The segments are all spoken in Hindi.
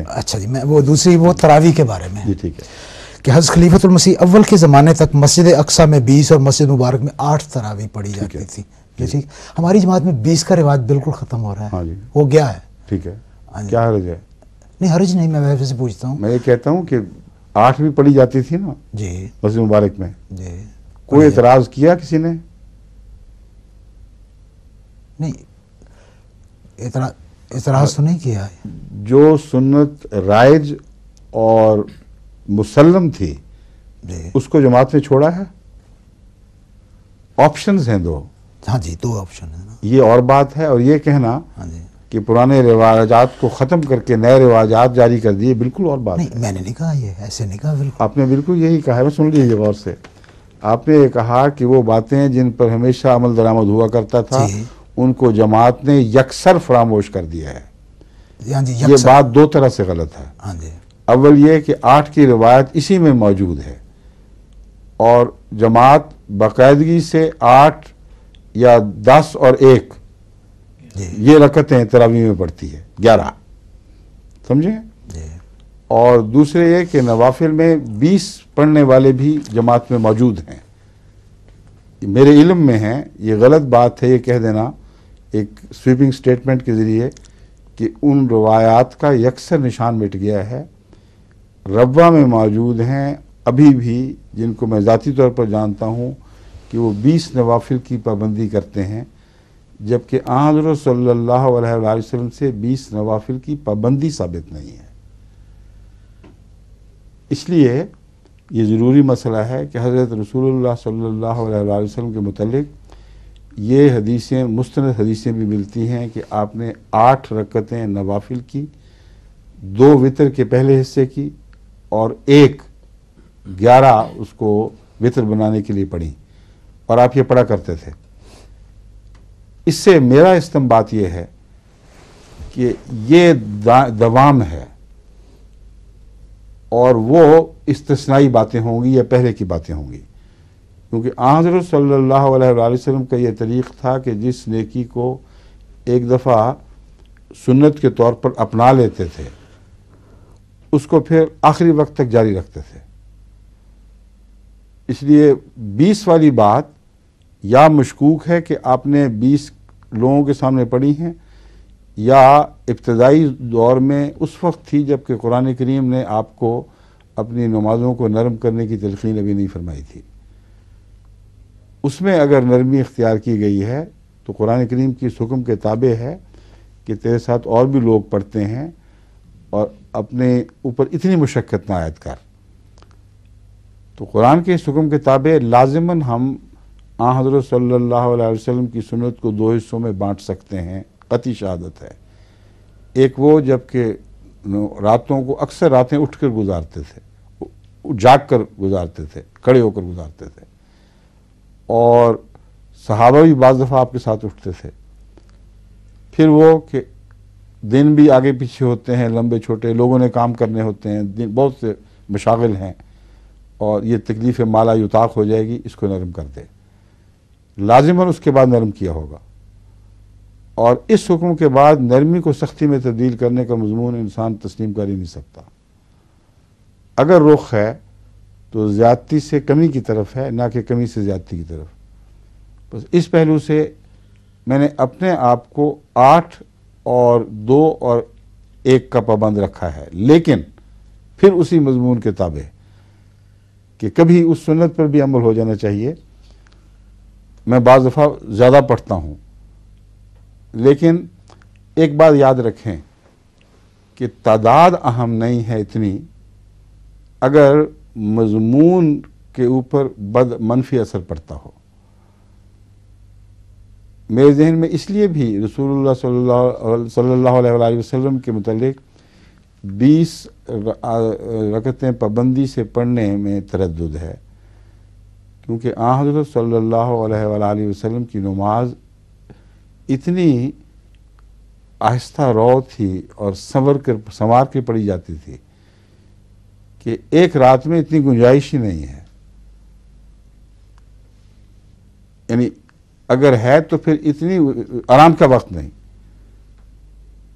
अच्छा जी मैं वो दूसरी वो तरावी के बारे में जी ठीक है कि हज़ खलीफतुलमसीह अव्वल के ज़माने तक मस्जिद अक्सा में बीस और मस्जिद मुबारक में आठ तरावी पढ़ी जाती थी जी ठीक हमारी जमात में बीस का रिवाज बिल्कुल ख़त्म हो रहा है हाँ वो गया है ठीक है हाँ क्या हर्ज है नहीं हर्ज नहीं मैं वैसे से पूछता हूँ मैं ये कहता हूँ कि आठ भी पढ़ी जाती थी ना जी मस्जिद मुबारक में जी कोई एतराज़ किया किसी ने नहीं एतराज़ इतराज तो नहीं किया है जो सुन्नत राइज और मुसलम थी उसको जमात ने छोड़ा है ऑप्शंस हैं दो हाँ जी दो ऑप्शन है ना ये और बात है और ये कहना हाँ जी कि पुराने रिवाजात को ख़त्म करके नए रिवाजात जारी कर दिए बिल्कुल और बात नहीं मैंने नहीं कहा ये ऐसे नहीं कहा बिल्कुल आपने बिल्कुल यही कहा है सुन लीजिए गौर से आपने ये कहा कि वो बातें जिन पर हमेशा अमल दरामद हुआ करता था उनको जमात ने यकसर फरामोश कर दिया है हाँ जी ये बात दो तरह से गलत है हाँ अव्वल ये कि आठ की रिवायत इसी में मौजूद है और जमात बाकायदगी से आठ या दस और एक ये रकतें तरावी में पड़ती है ग्यारह समझे और दूसरे ये कि नवाफिल में बीस पढ़ने वाले भी जमात में मौजूद हैं मेरे इल्म में हैं ये गलत बात है ये कह देना एक स्वीपिंग स्टेटमेंट के ज़रिए कि उन रवायात का यकसर निशान मिट गया है रवा में मौजूद हैं अभी भी जिनको मैं ज़ाती तौर पर जानता हूँ कि वो बीस नवाफिल की पाबंदी करते हैं जबकि आदर सल्ला वसम से बीस नवाफिल की पाबंदी साबित नहीं है इसलिए ये ज़रूरी मसला है कि हज़रत रसूल सल्ला वसलम के मतलब ये हदीसें मुस्त हदीसें भी मिलती हैं कि आपने आठ रकतें नवाफिल की दो वितर के पहले हिस्से की और एक ग्यारह उसको वितर बनाने के लिए पढ़ी और आप ये पढ़ा करते थे इससे मेरा बात यह है कि ये दवाम है और वो इस्तनाई बातें होंगी या पहले की बातें होंगी क्योंकि आज़र सल्ला का यह तरीक़ था कि जिस नेकी को एक दफ़ा सुन्नत के तौर पर अपना लेते थे उसको फिर आखिरी वक्त तक जारी रखते थे इसलिए बीस वाली बात या मशकूक है कि आपने बीस लोगों के सामने पढ़ी हैं या इब्तदाई दौर में उस वक्त थी जबकि कुरान करीम ने आपको अपनी नमाज़ों को नरम करने की तलखीन अभी नहीं फरमाई थी उसमें अगर नरमी इख्तियार की गई है तो कुरान करीम की इस हुक्म के ताबे है कि तेरे साथ और भी लोग पढ़ते हैं और अपने ऊपर इतनी मुशक्क़त ना कर तो कुरान के इस हुक्म के ताबे लाजमन हम आ हज़रत सल्लल्लाहु अलैहि वसल्लम की सुनत को दो हिस्सों में बांट सकते हैं कति शहादत है एक वो जबकि रातों को अक्सर रातें उठकर गुजारते थे जाग कर गुजारते थे खड़े होकर गुजारते थे और सहाबा भी बज दफ़ा आपके साथ उठते थे फिर वो कि दिन भी आगे पीछे होते हैं लंबे छोटे लोगों ने काम करने होते हैं दिन बहुत से मशागिल हैं और ये तकलीफ़ माला युताक हो जाएगी इसको नरम कर दे लाजमन उसके बाद नरम किया होगा और इस हुक्म के बाद नरमी को सख्ती में तब्दील करने का मजमून इंसान तस्लीम कर ही नहीं सकता अगर रुख है तो ज़्यादती से कमी की तरफ है ना कि कमी से ज़्यादती की तरफ बस इस पहलू से मैंने अपने आप को आठ और दो और एक का पाबंद रखा है लेकिन फिर उसी मजमून के ताबे कि कभी उस सुन्नत पर भी अमल हो जाना चाहिए मैं बज़ दफ़ा ज़्यादा पढ़ता हूँ लेकिन एक बात याद रखें कि तादाद अहम नहीं है इतनी अगर मजमून के ऊपर बद मनफी असर पड़ता हो मेरे जहन में इसलिए भी रसूलुल्लाह सल्लल्लाहु अलैहि वसल्लम के मतलब बीस रकतें पाबंदी से पढ़ने में तरद है क्योंकि आ हजरत सल्लल्लाहु अलैहि वसल्लम की नमाज इतनी आहिस्ता रौ थी और संवर कर संवार के पड़ी जाती थी कि एक रात में इतनी गुंजाइश ही नहीं है यानी अगर है तो फिर इतनी आराम का वक्त नहीं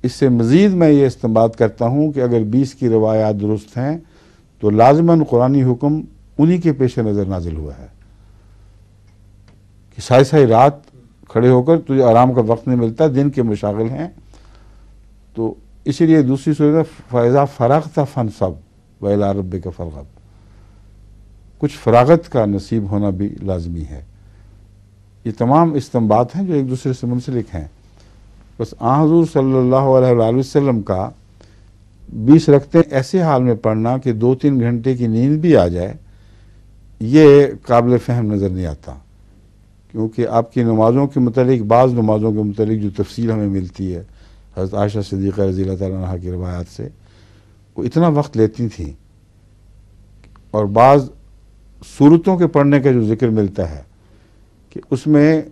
इससे मज़ीद मैं ये इस्तेमाल करता हूँ कि अगर बीस की रवायात दुरुस्त हैं तो लाजमन कुरानी हुक्म उन्हीं के पेश नज़र नाजिल हुआ है कि सारी सारी रात खड़े होकर तुझे आराम का वक्त नहीं मिलता दिन के मुशागिल हैं तो इसीलिए दूसरी सूरत फैज़ा फ़रख था फन सब वैला रब का फ़रगब कुछ फरागत का नसीब होना भी लाजमी है ये तमाम इस्तेमाल हैं जो एक दूसरे से मुंसलिक हैं बस आजूर हजूर सल्ला वसम का बीस रखते ऐसे हाल में पढ़ना कि दो तीन घंटे की नींद भी आ जाए ये काबिल फहम नज़र नहीं आता क्योंकि आपकी नमाज़ों के मतलब बाज़ नमाज़ों के मतलब जो तफसील हमें मिलती है हज़रत आयशा सदीक़ रज़ी तह की रवायात से को इतना वक्त लेती थी और बाज़ सूरतों के पढ़ने का जो जिक्र मिलता है कि उसमें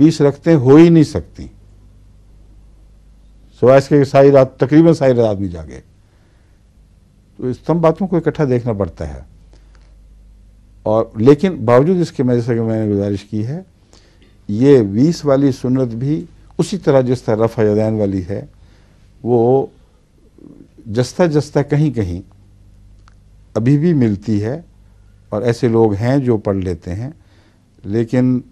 बीस रखते हो ही नहीं सकती सवाय इसके सारी रात तकरीबन सारी रात भी जागे तो इस तम बातों को इकट्ठा देखना पड़ता है और लेकिन बावजूद इसके मैं जैसा कि मैंने गुजारिश की है ये बीस वाली सुन्नत भी उसी तरह जिस तरह रफ़ा यदैन वाली है वो जस्ता जस्ता कहीं कहीं अभी भी मिलती है और ऐसे लोग हैं जो पढ़ लेते हैं लेकिन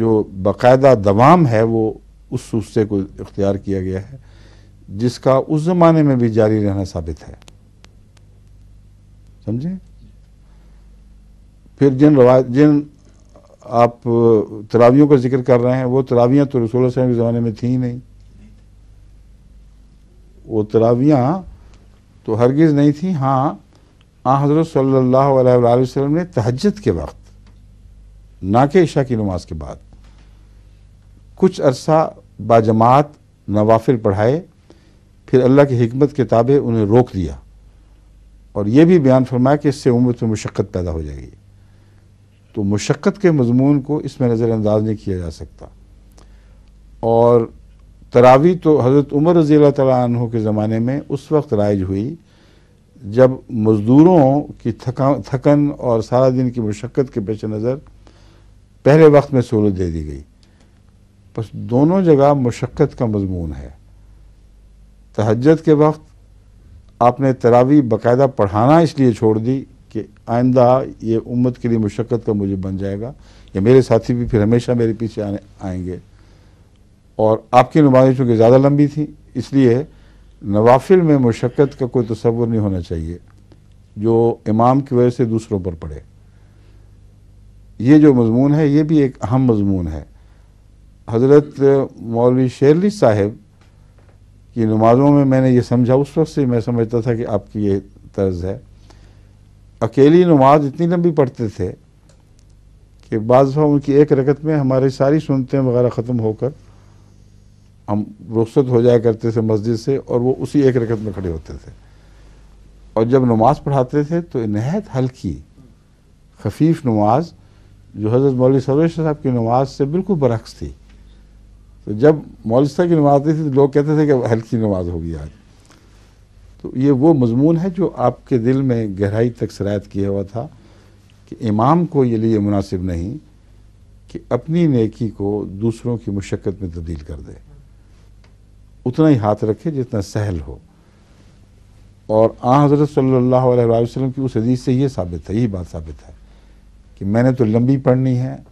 जो बाकायदा दवाम है वो उस सूस्से को इख्तियार किया गया है जिसका उस ज़माने में भी जारी रहना साबित है समझे फिर जिन रवा जिन आप तरावियों का जिक्र कर रहे हैं वो तरावियां तो रसोल के ज़माने में थी ही नहीं वो तरावियाँ तो हरगिज़ नहीं थी हाँ आ हज़रत सल्ला वसम ने तहजद के वक्त ना कि इशा की नमाज के बाद कुछ अरसा बाजमात नवाफिल पढ़ाए फिर अल्लाह की हमत के ताबे उन्हें रोक दिया और यह भी बयान फरमाया कि इससे उम्र में मुशक्क़त पैदा हो जाएगी तो मशक्क़त के मजमून को इसमें नज़रअंदाज नहीं किया जा सकता और तरावी तो हज़रत उमर रज़ी तु के ज़माने में उस वक्त राइज हुई जब मज़दूरों की थका थकन और सारा दिन की मशक्क़त के पेश नज़र पहले वक्त में सहूलत दे दी गई बस दोनों जगह मशक्क़त का मजमून है तहजत के वक्त आपने तरावी बाकायदा पढ़ाना इसलिए छोड़ दी कि आइंदा ये उम्मत के लिए मशक्क़त का मुझे बन जाएगा या मेरे साथी भी फिर हमेशा मेरे पीछे आने आएंगे और आपकी नुमाइश चूँकि ज़्यादा लंबी थी इसलिए नवाफिल में मशक्क़त का कोई तस्वुर नहीं होना चाहिए जो इमाम की वजह से दूसरों पर पड़े ये जो मजमून है ये भी एक अहम मजमून है हज़रत मौलवी शेरली साहब की नमाज़ों में मैंने ये समझा उस वक्त से मैं समझता था कि आपकी ये तर्ज है अकेली नमाज इतनी लंबी पढ़ते थे कि बाज़ उनकी एक रकत में हमारी सारी सुनते वगैरह ख़त्म होकर हम रुखसत हो जाया करते थे मस्जिद से और वो उसी एक रकत में खड़े होते थे और जब नमाज पढ़ाते थे तो नहायत हल्की खफीफ नमाज जो हज़रत मौलवी सरवेश साहब की नमाज से बिल्कुल बरक्स थी तो जब मौलवी साहब की नमाज थी तो लोग कहते थे कि हल्की नमाज होगी आज तो ये वो मजमून है जो आपके दिल में गहराई तक शरायत किया हुआ था कि इमाम को ये लिए मुनासिब नहीं कि अपनी नेकी को दूसरों की मुशक्क़त में तब्दील कर दे उतना ही हाथ रखे जितना सहल हो और आ हज़रत सल्ला वसलम की उस हदीस से ये साबित है यही बात साबित है कि मैंने तो लंबी पढ़नी है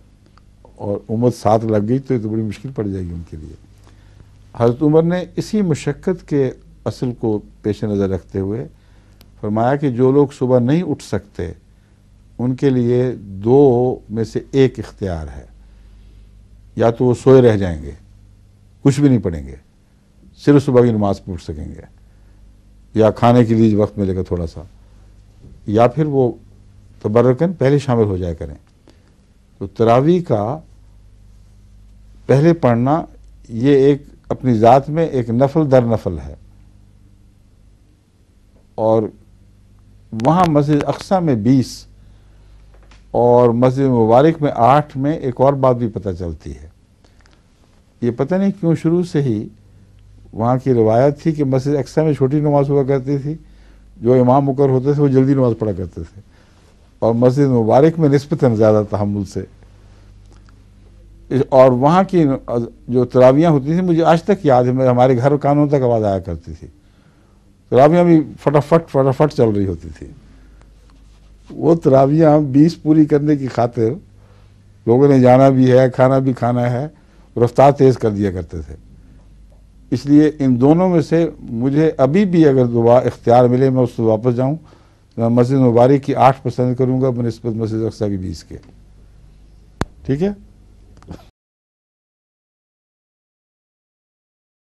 और उम्र साथ लग गई तो ये तो बड़ी मुश्किल पड़ जाएगी उनके लिए हज़रत उमर ने इसी मशक्क़त के असल को पेश नज़र रखते हुए फरमाया कि जो लोग सुबह नहीं उठ सकते उनके लिए दो में से एक इख्तियार है या तो वो सोए रह जाएंगे कुछ भी नहीं पढ़ेंगे सिर्फ सुबह की नमाज पूछ सकेंगे या खाने के लिए वक्त मिलेगा थोड़ा सा या फिर वो तबरकन पहले शामिल हो जाया करें तो तरावी का पहले पढ़ना ये एक अपनी ज़ात में एक नफल दर नफल है और वहाँ मस्जिद अक्सा में बीस और मस्जिद मुबारक में आठ में एक और बात भी पता चलती है ये पता नहीं क्यों शुरू से ही वहाँ की रवायत थी कि मस्जिद अक्सा में छोटी नमाज हुआ करती थी जो इमाम मुकर होते थे वो जल्दी नमाज पढ़ा करते थे और मस्जिद मुबारक में नस्बता ज़्यादा तहमुल से और वहाँ की जो तरावियाँ होती थी मुझे आज तक याद है मैं हमारे घर कानों तक आवाज़ आया करती थी तरावियाँ भी फटाफट फटाफट चल रही होती थी वो तरावियाँ बीस पूरी करने की खातिर लोगों ने जाना भी है खाना भी खाना है रफ्तार तेज़ कर दिया करते थे इसलिए इन दोनों में से मुझे अभी भी अगर दोबारा इख्तियार मिले मैं उससे वापस जाऊँ तो मस्जिद मुबारक की आठ पसंद करूँगा बनस्बत मस्जिद अक्सा की बीस के ठीक है